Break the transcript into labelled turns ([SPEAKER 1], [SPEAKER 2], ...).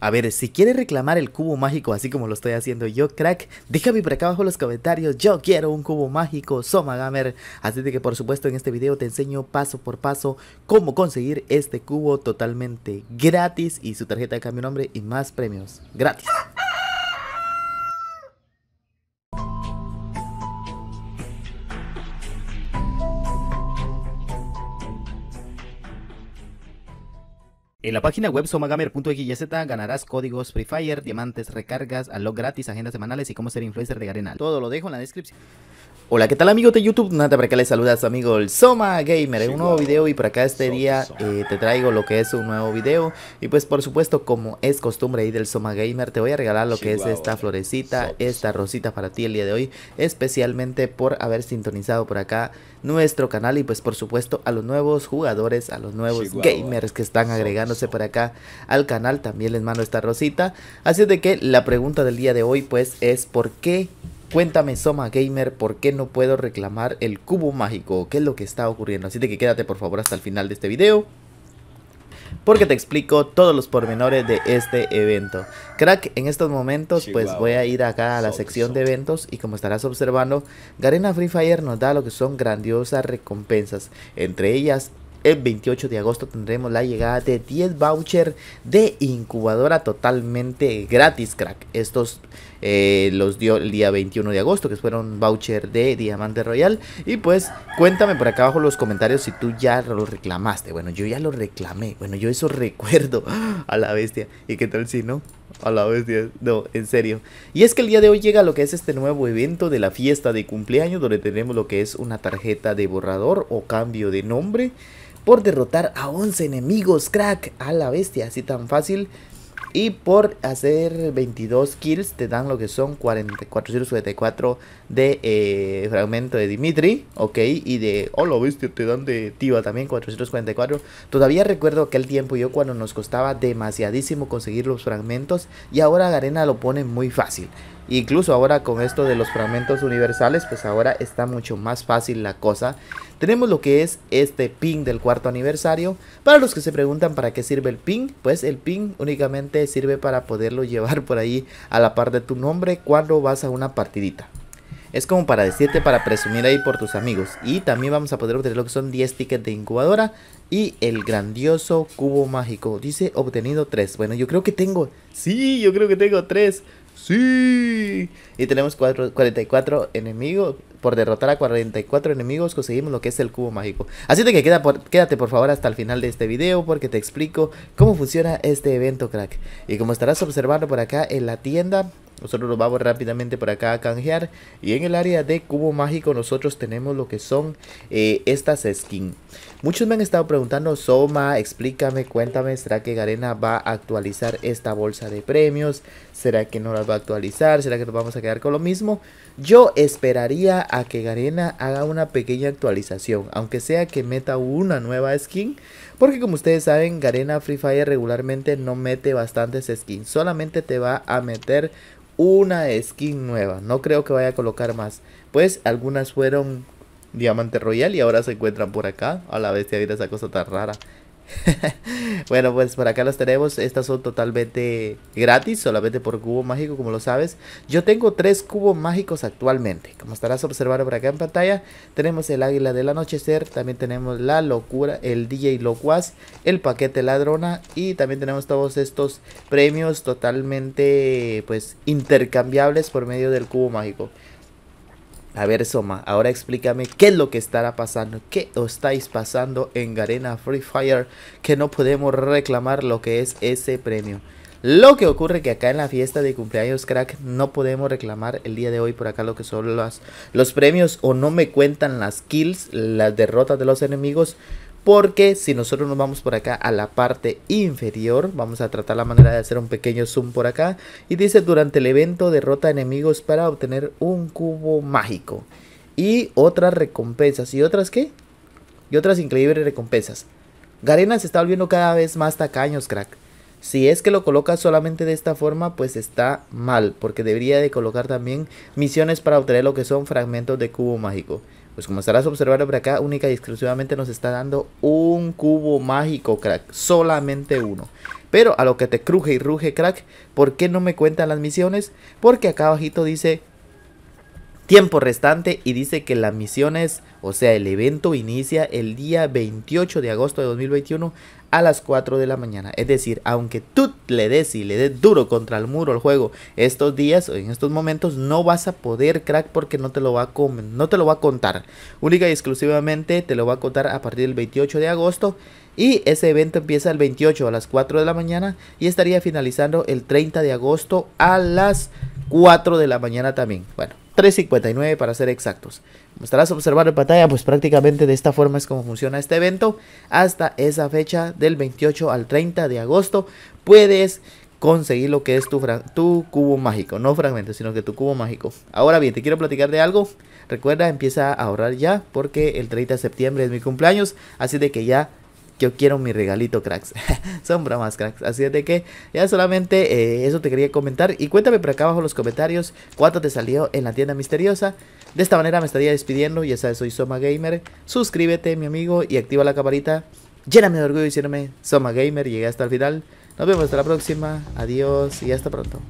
[SPEAKER 1] A ver, si quieres reclamar el cubo mágico así como lo estoy haciendo yo, crack, déjame por acá abajo en los comentarios, yo quiero un cubo mágico, Soma Gamer. Así de que por supuesto en este video te enseño paso por paso cómo conseguir este cubo totalmente gratis y su tarjeta de cambio nombre y más premios gratis. En la página web somagamer.xyz ganarás códigos Free Fire, diamantes, recargas, a gratis, agendas semanales y cómo ser influencer de Garena. Todo lo dejo en la descripción. Hola, ¿qué tal amigos de YouTube? Nada, para que les saluda a su amigo el Soma Gamer un nuevo video y por acá este día eh, te traigo lo que es un nuevo video y pues por supuesto como es costumbre ahí del Soma Gamer te voy a regalar lo que es esta florecita, esta rosita para ti el día de hoy especialmente por haber sintonizado por acá nuestro canal y pues por supuesto a los nuevos jugadores, a los nuevos gamers que están agregándose por acá al canal también les mando esta rosita así es de que la pregunta del día de hoy pues es ¿por qué Cuéntame Soma Gamer por qué no puedo reclamar el cubo mágico, qué es lo que está ocurriendo. Así que quédate por favor hasta el final de este video. Porque te explico todos los pormenores de este evento. Crack, en estos momentos pues voy a ir acá a la sección de eventos y como estarás observando, Garena Free Fire nos da lo que son grandiosas recompensas. Entre ellas el 28 de agosto tendremos la llegada de 10 vouchers de incubadora totalmente gratis, crack. Estos eh, los dio el día 21 de agosto, que fueron voucher de Diamante Royal. Y pues cuéntame por acá abajo los comentarios si tú ya lo reclamaste. Bueno, yo ya lo reclamé. Bueno, yo eso recuerdo a la bestia. ¿Y qué tal si no? A la bestia, no, en serio. Y es que el día de hoy llega lo que es este nuevo evento de la fiesta de cumpleaños, donde tenemos lo que es una tarjeta de borrador o cambio de nombre por derrotar a 11 enemigos, crack, a la bestia, así tan fácil. Y por hacer 22 kills te dan lo que son 40, 474 de eh, fragmento de Dimitri, ok, y de, oh lo te dan de Tiva también 444. Todavía recuerdo aquel tiempo yo cuando nos costaba demasiadísimo conseguir los fragmentos y ahora Garena lo pone muy fácil. Incluso ahora con esto de los fragmentos universales, pues ahora está mucho más fácil la cosa. Tenemos lo que es este pin del cuarto aniversario. Para los que se preguntan para qué sirve el pin, pues el pin únicamente sirve para poderlo llevar por ahí a la par de tu nombre cuando vas a una partidita. Es como para decirte, para presumir ahí por tus amigos. Y también vamos a poder obtener lo que son 10 tickets de incubadora y el grandioso cubo mágico. Dice obtenido 3. Bueno, yo creo que tengo... Sí, yo creo que tengo 3. Sí. Y tenemos 44 enemigos. Por derrotar a 44 enemigos conseguimos lo que es el cubo mágico. Así que queda por, quédate por favor hasta el final de este video porque te explico cómo funciona este evento crack. Y como estarás observando por acá en la tienda, nosotros lo vamos rápidamente por acá a canjear. Y en el área de cubo mágico nosotros tenemos lo que son eh, estas skins. Muchos me han estado preguntando, Soma, explícame, cuéntame, ¿será que Garena va a actualizar esta bolsa de premios? ¿Será que no las va a actualizar? ¿Será que nos vamos a quedar con lo mismo? Yo esperaría a que Garena haga una pequeña actualización, aunque sea que meta una nueva skin, porque como ustedes saben, Garena Free Fire regularmente no mete bastantes skins. Solamente te va a meter una skin nueva. No creo que vaya a colocar más. Pues algunas fueron Diamante Royal y ahora se encuentran por acá. A la bestia, mira esa cosa tan rara. bueno, pues por acá las tenemos. Estas son totalmente gratis, solamente por cubo mágico, como lo sabes. Yo tengo tres cubos mágicos actualmente. Como estarás observando por acá en pantalla, tenemos el águila del anochecer, también tenemos la locura, el DJ Locuaz, el paquete ladrona y también tenemos todos estos premios totalmente pues intercambiables por medio del cubo mágico. A ver, Soma, ahora explícame qué es lo que estará pasando, qué os estáis pasando en Garena Free Fire, que no podemos reclamar lo que es ese premio. Lo que ocurre que acá en la fiesta de cumpleaños crack no podemos reclamar el día de hoy por acá lo que son los premios o no me cuentan las kills, las derrotas de los enemigos porque si nosotros nos vamos por acá a la parte inferior, vamos a tratar la manera de hacer un pequeño zoom por acá y dice durante el evento derrota enemigos para obtener un cubo mágico y otras recompensas y otras qué? Y otras increíbles recompensas. Garena se está volviendo cada vez más tacaños, crack. Si es que lo colocas solamente de esta forma, pues está mal, porque debería de colocar también misiones para obtener lo que son fragmentos de cubo mágico. Pues como estarás observando por acá, única y exclusivamente nos está dando un cubo mágico, crack. Solamente uno. Pero a lo que te cruje y ruge, crack, ¿por qué no me cuentan las misiones? Porque acá abajito dice tiempo restante y dice que la misión es, o sea, el evento inicia el día 28 de agosto de 2021 a las 4 de la mañana. Es decir, aunque tú le des y le des duro contra el muro al juego estos días o en estos momentos, no vas a poder crack porque no te lo va a, no te lo va a contar. Única y exclusivamente te lo va a contar a partir del 28 de agosto. Y ese evento empieza el 28 a las 4 de la mañana y estaría finalizando el 30 de agosto a las 4 de la mañana también. Bueno, 3.59 para ser exactos. Estarás observando en pantalla, pues prácticamente de esta forma es como funciona este evento. Hasta esa fecha del 28 al 30 de agosto puedes conseguir lo que es tu, tu cubo mágico. No fragmento, sino que tu cubo mágico. Ahora bien, te quiero platicar de algo. Recuerda, empieza a ahorrar ya porque el 30 de septiembre es mi cumpleaños. Así de que ya yo quiero mi regalito, cracks. Son bromas, cracks. Así es de que ya solamente eh, eso te quería comentar. Y cuéntame por acá abajo en los comentarios cuánto te salió en la tienda misteriosa. De esta manera me estaría despidiendo. Ya sabes, soy Soma Gamer. Suscríbete, mi amigo, y activa la camarita. Lléname de orgullo diciéndome Soma Gamer. Llegué hasta el final. Nos vemos hasta la próxima. Adiós y hasta pronto.